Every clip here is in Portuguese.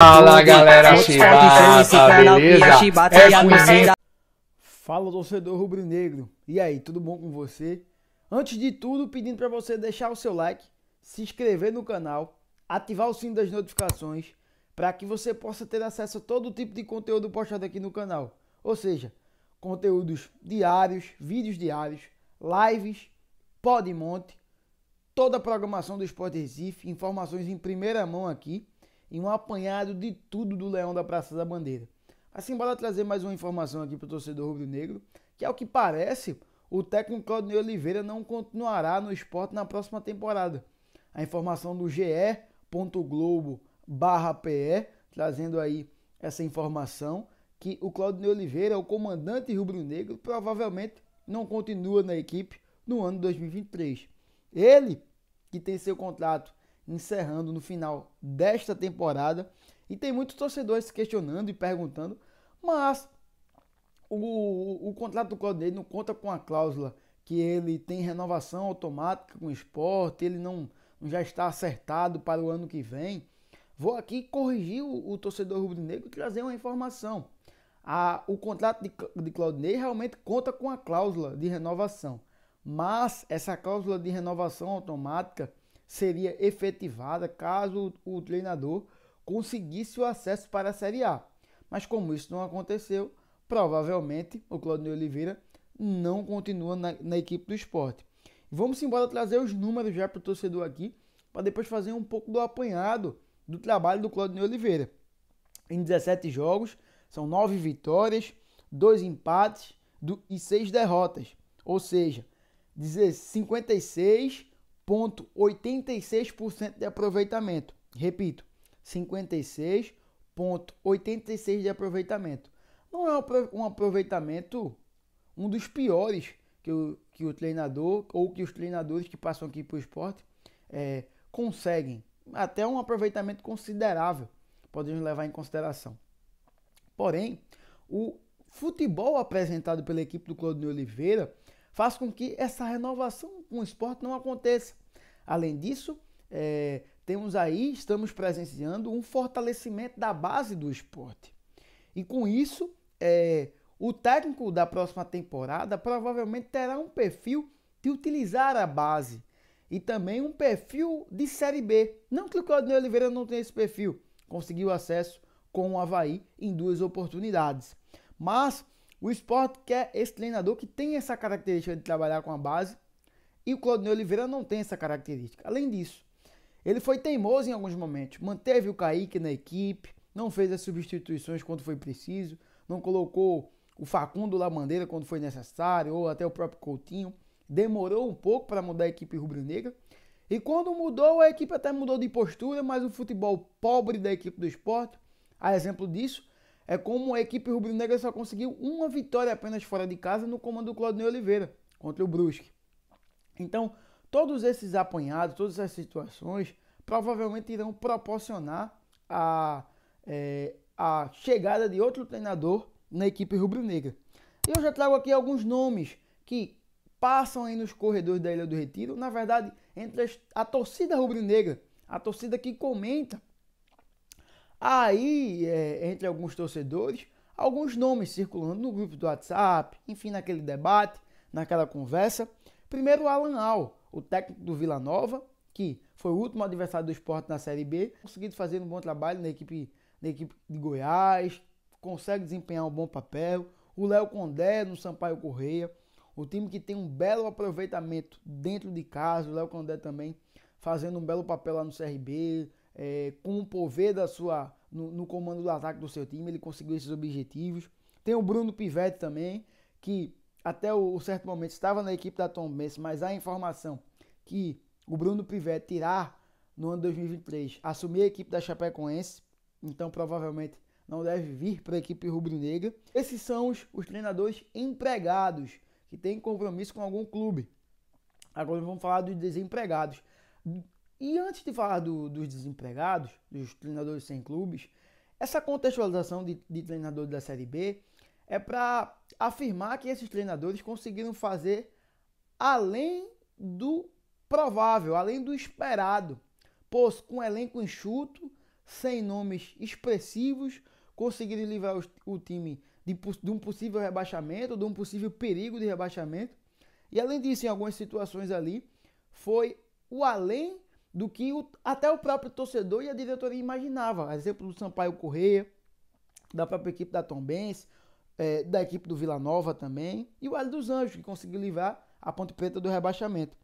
Fala galera, tá Chibata, beleza? É Fala torcedor rubro-negro, e aí, tudo bom com você? Antes de tudo, pedindo para você deixar o seu like, se inscrever no canal, ativar o sininho das notificações, para que você possa ter acesso a todo tipo de conteúdo postado aqui no canal. Ou seja, conteúdos diários, vídeos diários, lives, podmonte, toda a programação do Esporte Recife, informações em primeira mão aqui em um apanhado de tudo do Leão da Praça da Bandeira. Assim, bora trazer mais uma informação aqui para o torcedor rubro-negro, que é o que parece, o técnico Claudinei Oliveira não continuará no esporte na próxima temporada. A informação do ge.globo/pe trazendo aí essa informação que o Claudinei Oliveira, o comandante rubro-negro, provavelmente não continua na equipe no ano 2023. Ele, que tem seu contrato encerrando no final desta temporada. E tem muitos torcedores se questionando e perguntando, mas o, o, o contrato do Claudinei dele não conta com a cláusula que ele tem renovação automática com o esporte, ele não, não já está acertado para o ano que vem. Vou aqui corrigir o, o torcedor rubro-negro e trazer uma informação. A, o contrato de, de Claudinei realmente conta com a cláusula de renovação, mas essa cláusula de renovação automática seria efetivada caso o treinador conseguisse o acesso para a Série A. Mas como isso não aconteceu, provavelmente o Claudinei Oliveira não continua na, na equipe do esporte. Vamos embora trazer os números já para o torcedor aqui, para depois fazer um pouco do apanhado do trabalho do Claudinei Oliveira. Em 17 jogos, são 9 vitórias, 2 empates do, e 6 derrotas. Ou seja, 56 56,86% de aproveitamento. Repito, 56,86% de aproveitamento. Não é um aproveitamento um dos piores que o, que o treinador ou que os treinadores que passam aqui para o esporte é, conseguem. Até um aproveitamento considerável, podemos levar em consideração. Porém, o futebol apresentado pela equipe do Claudinei Oliveira faz com que essa renovação com o esporte não aconteça. Além disso, é, temos aí, estamos presenciando um fortalecimento da base do esporte. E com isso, é, o técnico da próxima temporada provavelmente terá um perfil de utilizar a base e também um perfil de Série B. Não que o Claudinei Oliveira não tenha esse perfil, conseguiu acesso com o Havaí em duas oportunidades. Mas o esporte quer esse treinador que tem essa característica de trabalhar com a base e o Claudinei Oliveira não tem essa característica. Além disso, ele foi teimoso em alguns momentos, manteve o Kaique na equipe, não fez as substituições quando foi preciso, não colocou o Facundo Lamandeira quando foi necessário, ou até o próprio Coutinho. Demorou um pouco para mudar a equipe rubro-negra. E quando mudou, a equipe até mudou de postura, mas o futebol pobre da equipe do esporte, a exemplo disso, é como a equipe rubro-negra só conseguiu uma vitória apenas fora de casa no comando do Claudinei Oliveira contra o Brusque. Então, todos esses apanhados, todas essas situações, provavelmente irão proporcionar a, é, a chegada de outro treinador na equipe rubro-negra. E eu já trago aqui alguns nomes que passam aí nos corredores da Ilha do Retiro, na verdade, entre a torcida rubro-negra, a torcida que comenta Aí, é, entre alguns torcedores, alguns nomes circulando no grupo do WhatsApp, enfim, naquele debate, naquela conversa. Primeiro, Alan Al, o técnico do Vila Nova, que foi o último adversário do esporte na Série B, conseguido fazer um bom trabalho na equipe, na equipe de Goiás, consegue desempenhar um bom papel. O Léo Condé no Sampaio Correia, o time que tem um belo aproveitamento dentro de casa, o Léo Condé também fazendo um belo papel lá no CRB, é, com o poder da sua, no, no, comando do ataque do seu time, ele conseguiu esses objetivos. Tem o Bruno Pivetti também, que até o, o certo momento estava na equipe da Tom Benz, mas há informação que o Bruno Pivetti irá, no ano 2023, assumir a equipe da Chapecoense, então provavelmente não deve vir para a equipe rubro-negra. Esses são os, os treinadores empregados, que têm compromisso com algum clube. Agora vamos falar dos desempregados. E antes de falar do, dos desempregados, dos treinadores sem clubes, essa contextualização de, de treinador da Série B é para afirmar que esses treinadores conseguiram fazer além do provável, além do esperado. Pois com um elenco enxuto, sem nomes expressivos, conseguiram livrar o, o time de, de, um possível rebaixamento, de um possível perigo de rebaixamento. E além disso, em algumas situações ali, foi o além do que o, até o próprio torcedor e a diretoria imaginava. Exemplo do Sampaio Correia, da própria equipe da Tom é, da equipe do Vila Nova também, e o Vale dos Anjos, que conseguiu livrar a Ponte Preta do rebaixamento.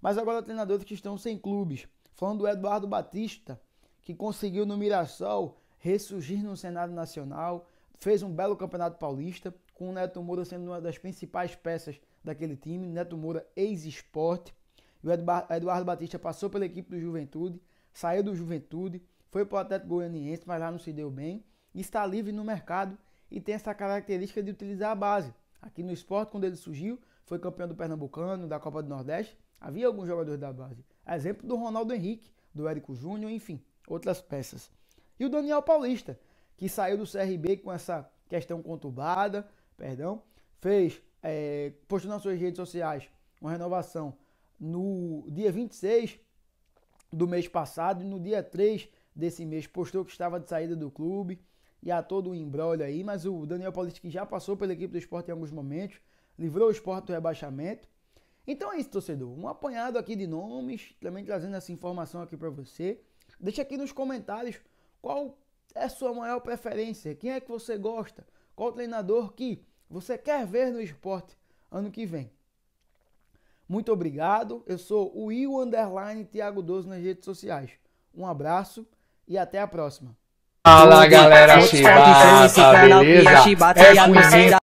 Mas agora treinadores que estão sem clubes. Falando do Eduardo Batista, que conseguiu no Mirassol ressurgir no cenário nacional, fez um belo campeonato paulista, com o Neto Moura sendo uma das principais peças daquele time, Neto Moura ex-esporte o Eduardo Batista passou pela equipe do Juventude, saiu do Juventude, foi para o Atlético Goianiense, mas lá não se deu bem, está livre no mercado e tem essa característica de utilizar a base. Aqui no esporte, quando ele surgiu, foi campeão do Pernambucano, da Copa do Nordeste, havia alguns jogadores da base. Exemplo do Ronaldo Henrique, do Érico Júnior, enfim, outras peças. E o Daniel Paulista, que saiu do CRB com essa questão conturbada, perdão, fez, é, postou nas suas redes sociais uma renovação no dia 26 do mês passado e no dia 3 desse mês postou que estava de saída do clube e há todo um embrólio aí, mas o Daniel Paulista que já passou pela equipe do esporte em alguns momentos, livrou o esporte do rebaixamento. Então é isso, torcedor. Um apanhado aqui de nomes, também trazendo essa informação aqui para você. Deixa aqui nos comentários qual é a sua maior preferência, quem é que você gosta, qual treinador que você quer ver no esporte ano que vem. Muito obrigado. Eu sou o Will Underline Thiago 12 nas redes sociais. Um abraço e até a próxima. Fala galera, Chibata, beleza? É